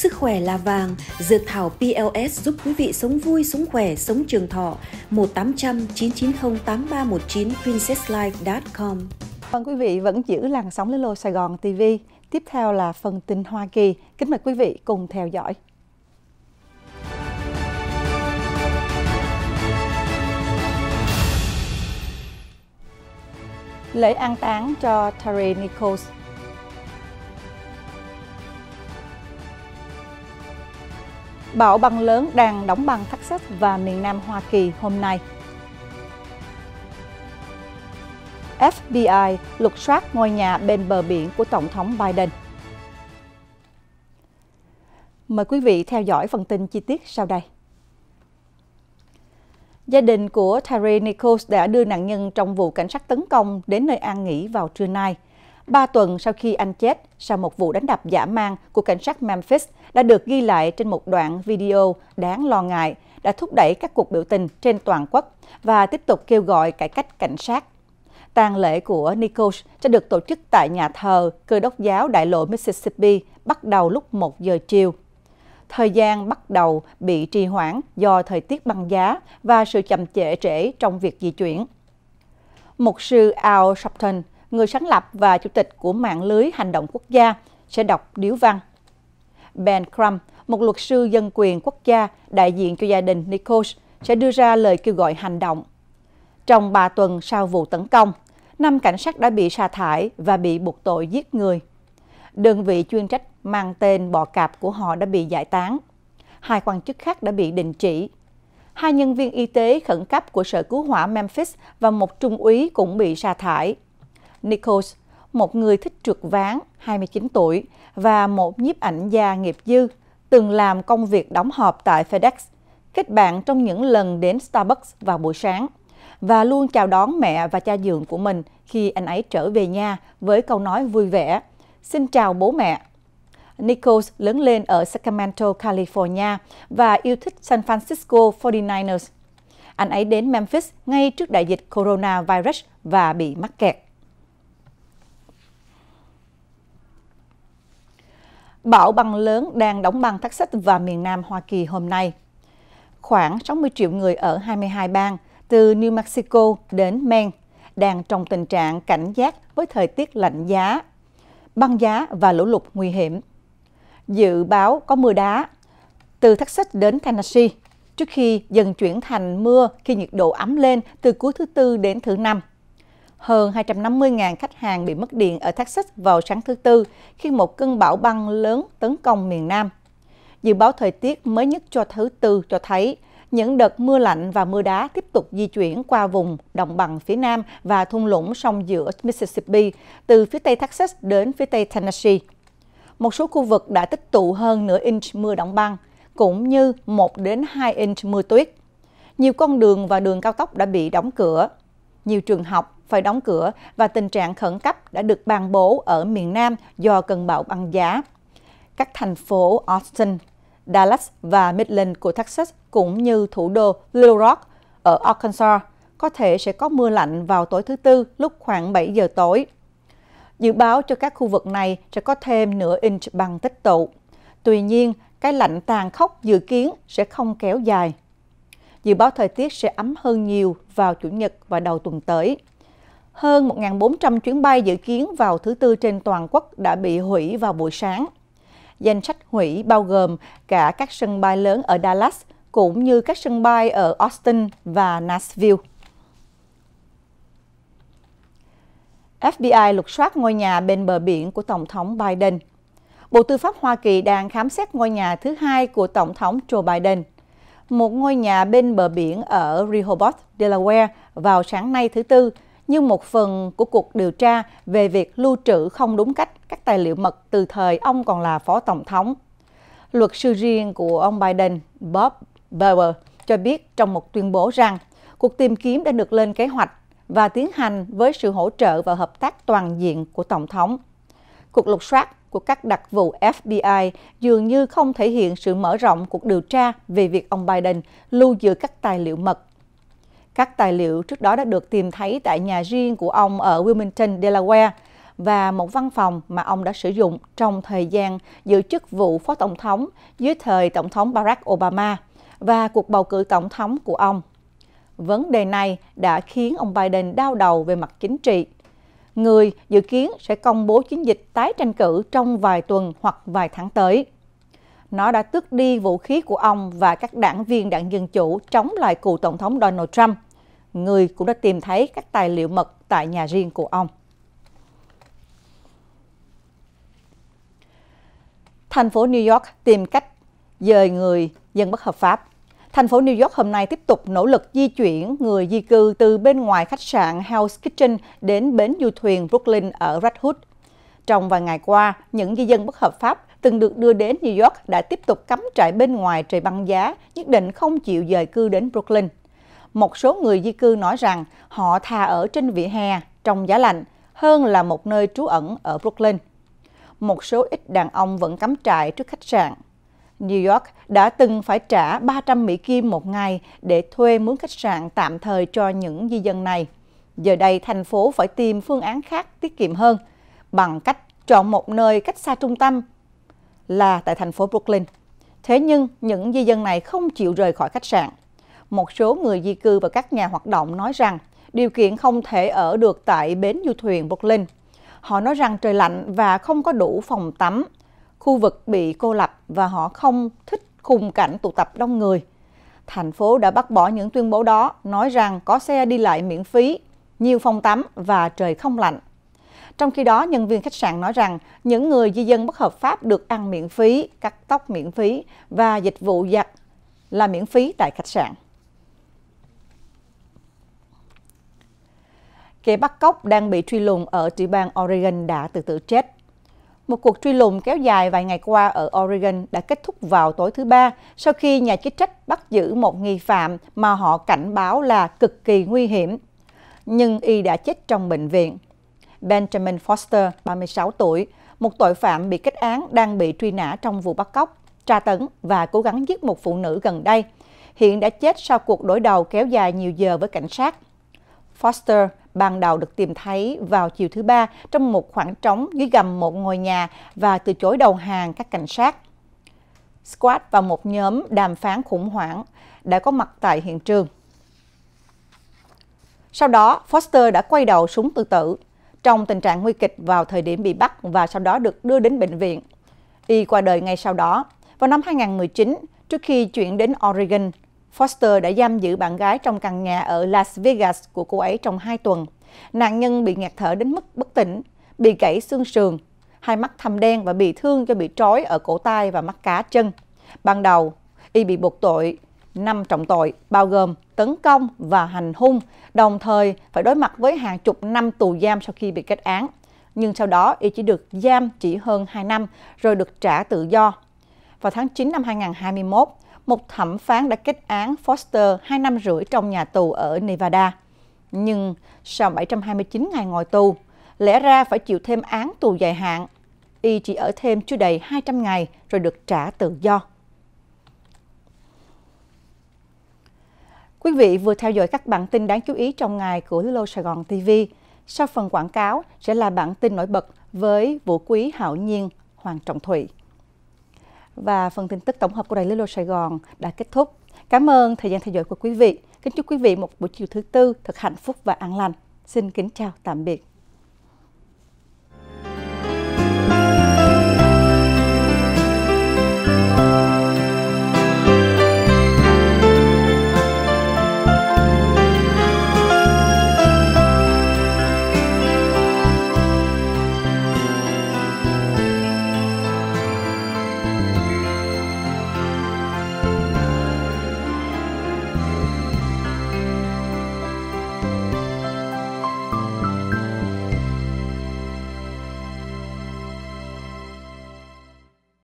Sức khỏe là vàng, dược thảo PLS giúp quý vị sống vui, sống khỏe, sống trường thọ. 1800 990 8319 princesslife.com Vâng quý vị vẫn giữ làn sóng Lô Sài Gòn TV. Tiếp theo là phần tin Hoa Kỳ. Kính mời quý vị cùng theo dõi. Lễ an táng cho Terry Nichols Bão băng lớn đang đóng băng Texas và miền Nam Hoa Kỳ hôm nay. FBI lục soát ngôi nhà bên bờ biển của Tổng thống Biden. Mời quý vị theo dõi phần tin chi tiết sau đây. Gia đình của Terry Nichols đã đưa nạn nhân trong vụ cảnh sát tấn công đến nơi an nghỉ vào trưa nay – Ba tuần sau khi anh chết, sau một vụ đánh đập giả mang của cảnh sát Memphis đã được ghi lại trên một đoạn video đáng lo ngại, đã thúc đẩy các cuộc biểu tình trên toàn quốc và tiếp tục kêu gọi cải cách cảnh sát. Tang lễ của Nichols sẽ được tổ chức tại nhà thờ Cơ đốc giáo đại lộ Mississippi bắt đầu lúc 1 giờ chiều. Thời gian bắt đầu bị trì hoãn do thời tiết băng giá và sự chậm trễ trễ trong việc di chuyển. Mục sư Al Sharpton người sáng lập và chủ tịch của mạng lưới hành động quốc gia, sẽ đọc điếu văn. Ben Crum, một luật sư dân quyền quốc gia đại diện cho gia đình Nichols, sẽ đưa ra lời kêu gọi hành động. Trong 3 tuần sau vụ tấn công, năm cảnh sát đã bị sa thải và bị buộc tội giết người. Đơn vị chuyên trách mang tên bò cạp của họ đã bị giải tán. Hai quan chức khác đã bị đình chỉ. Hai nhân viên y tế khẩn cấp của Sở Cứu hỏa Memphis và một trung úy cũng bị sa thải. Nichols, một người thích trượt ván 29 tuổi và một nhiếp ảnh gia nghiệp dư, từng làm công việc đóng hộp tại FedEx, kết bạn trong những lần đến Starbucks vào buổi sáng và luôn chào đón mẹ và cha dượng của mình khi anh ấy trở về nhà với câu nói vui vẻ, xin chào bố mẹ. Nichols lớn lên ở Sacramento, California và yêu thích San Francisco 49ers. Anh ấy đến Memphis ngay trước đại dịch coronavirus và bị mắc kẹt. bão băng lớn đang đóng băng Texas và miền Nam Hoa Kỳ hôm nay. Khoảng 60 triệu người ở 22 bang, từ New Mexico đến Maine, đang trong tình trạng cảnh giác với thời tiết lạnh giá, băng giá và lũ lụt nguy hiểm. Dự báo có mưa đá từ Texas đến Tennessee trước khi dần chuyển thành mưa khi nhiệt độ ấm lên từ cuối thứ Tư đến thứ Năm hơn 250.000 khách hàng bị mất điện ở Texas vào sáng thứ Tư khi một cơn bão băng lớn tấn công miền Nam. Dự báo thời tiết mới nhất cho thứ Tư cho thấy những đợt mưa lạnh và mưa đá tiếp tục di chuyển qua vùng đồng bằng phía Nam và thung lũng sông giữa Mississippi từ phía Tây Texas đến phía Tây Tennessee. Một số khu vực đã tích tụ hơn nửa inch mưa đóng băng, cũng như 1 đến 2 inch mưa tuyết. Nhiều con đường và đường cao tốc đã bị đóng cửa. Nhiều trường học phải đóng cửa và tình trạng khẩn cấp đã được ban bố ở miền Nam do cơn bão băng giá. Các thành phố Austin, Dallas và Midland của Texas cũng như thủ đô Little Rock ở Arkansas có thể sẽ có mưa lạnh vào tối thứ Tư lúc khoảng 7 giờ tối. Dự báo cho các khu vực này sẽ có thêm nửa inch băng tích tụ. Tuy nhiên, cái lạnh tàn khốc dự kiến sẽ không kéo dài. Dự báo thời tiết sẽ ấm hơn nhiều vào Chủ nhật và đầu tuần tới hơn 1.400 chuyến bay dự kiến vào thứ Tư trên toàn quốc đã bị hủy vào buổi sáng. Danh sách hủy bao gồm cả các sân bay lớn ở Dallas cũng như các sân bay ở Austin và Nashville. FBI lục soát ngôi nhà bên bờ biển của Tổng thống Biden. Bộ Tư pháp Hoa Kỳ đang khám xét ngôi nhà thứ hai của Tổng thống Joe Biden, một ngôi nhà bên bờ biển ở Rehoboth, Delaware vào sáng nay thứ Tư, như một phần của cuộc điều tra về việc lưu trữ không đúng cách các tài liệu mật từ thời ông còn là phó tổng thống. Luật sư riêng của ông Biden, Bob Bauer, cho biết trong một tuyên bố rằng cuộc tìm kiếm đã được lên kế hoạch và tiến hành với sự hỗ trợ và hợp tác toàn diện của Tổng thống. Cuộc lục soát của các đặc vụ FBI dường như không thể hiện sự mở rộng cuộc điều tra về việc ông Biden lưu giữ các tài liệu mật các tài liệu trước đó đã được tìm thấy tại nhà riêng của ông ở Wilmington, Delaware và một văn phòng mà ông đã sử dụng trong thời gian giữ chức vụ phó tổng thống dưới thời tổng thống Barack Obama và cuộc bầu cử tổng thống của ông. Vấn đề này đã khiến ông Biden đau đầu về mặt chính trị. Người dự kiến sẽ công bố chiến dịch tái tranh cử trong vài tuần hoặc vài tháng tới nó đã tước đi vũ khí của ông và các đảng viên đảng Dân Chủ chống lại cựu Tổng thống Donald Trump. Người cũng đã tìm thấy các tài liệu mật tại nhà riêng của ông. Thành phố New York tìm cách dời người dân bất hợp pháp. Thành phố New York hôm nay tiếp tục nỗ lực di chuyển người di cư từ bên ngoài khách sạn House Kitchen đến bến du thuyền Brooklyn ở Red Hook trong vài ngày qua, những di dân bất hợp pháp từng được đưa đến New York đã tiếp tục cắm trại bên ngoài trời băng giá, nhất định không chịu dời cư đến Brooklyn. Một số người di cư nói rằng họ thà ở trên vỉa hè trong giá lạnh hơn là một nơi trú ẩn ở Brooklyn. Một số ít đàn ông vẫn cắm trại trước khách sạn. New York đã từng phải trả 300 Mỹ Kim một ngày để thuê mướn khách sạn tạm thời cho những di dân này. Giờ đây, thành phố phải tìm phương án khác tiết kiệm hơn – bằng cách chọn một nơi cách xa trung tâm là tại thành phố Brooklyn. Thế nhưng, những di dân này không chịu rời khỏi khách sạn. Một số người di cư và các nhà hoạt động nói rằng điều kiện không thể ở được tại bến du thuyền Brooklyn. Họ nói rằng trời lạnh và không có đủ phòng tắm, khu vực bị cô lập và họ không thích khung cảnh tụ tập đông người. Thành phố đã bác bỏ những tuyên bố đó, nói rằng có xe đi lại miễn phí, nhiều phòng tắm và trời không lạnh. Trong khi đó, nhân viên khách sạn nói rằng những người di dân bất hợp pháp được ăn miễn phí, cắt tóc miễn phí và dịch vụ giặt là miễn phí tại khách sạn. Kẻ bắt cóc đang bị truy lùng ở tiểu bang Oregon đã từ tử chết. Một cuộc truy lùng kéo dài vài ngày qua ở Oregon đã kết thúc vào tối thứ Ba sau khi nhà chức trách bắt giữ một nghi phạm mà họ cảnh báo là cực kỳ nguy hiểm. Nhưng y đã chết trong bệnh viện. Benjamin Foster, 36 tuổi, một tội phạm bị kết án đang bị truy nã trong vụ bắt cóc, tra tấn và cố gắng giết một phụ nữ gần đây. Hiện đã chết sau cuộc đối đầu kéo dài nhiều giờ với cảnh sát. Foster ban đầu được tìm thấy vào chiều thứ Ba trong một khoảng trống dưới gầm một ngôi nhà và từ chối đầu hàng các cảnh sát. Squad và một nhóm đàm phán khủng hoảng đã có mặt tại hiện trường. Sau đó, Foster đã quay đầu súng tự tử trong tình trạng nguy kịch vào thời điểm bị bắt và sau đó được đưa đến bệnh viện. Y qua đời ngay sau đó. Vào năm 2019, trước khi chuyển đến Oregon, Foster đã giam giữ bạn gái trong căn nhà ở Las Vegas của cô ấy trong 2 tuần. Nạn nhân bị ngạt thở đến mức bất tỉnh, bị gãy xương sườn, hai mắt thâm đen và bị thương do bị trói ở cổ tay và mắt cá chân. Ban đầu, y bị buộc tội năm trọng tội bao gồm tấn công và hành hung, đồng thời phải đối mặt với hàng chục năm tù giam sau khi bị kết án. Nhưng sau đó y chỉ được giam chỉ hơn 2 năm rồi được trả tự do. Vào tháng 9 năm 2021, một thẩm phán đã kết án Foster 2 năm rưỡi trong nhà tù ở Nevada. Nhưng sau 729 ngày ngồi tù, lẽ ra phải chịu thêm án tù dài hạn, y chỉ ở thêm chưa đầy 200 ngày rồi được trả tự do. Quý vị vừa theo dõi các bản tin đáng chú ý trong ngày của Lô Sài Gòn TV. Sau phần quảng cáo sẽ là bản tin nổi bật với Vũ Quý Hạo Nhiên, Hoàng Trọng Thụy. Và phần tin tức tổng hợp của Đài Lô Sài Gòn đã kết thúc. Cảm ơn thời gian theo dõi của quý vị. Kính chúc quý vị một buổi chiều thứ tư thật hạnh phúc và an lành. Xin kính chào tạm biệt.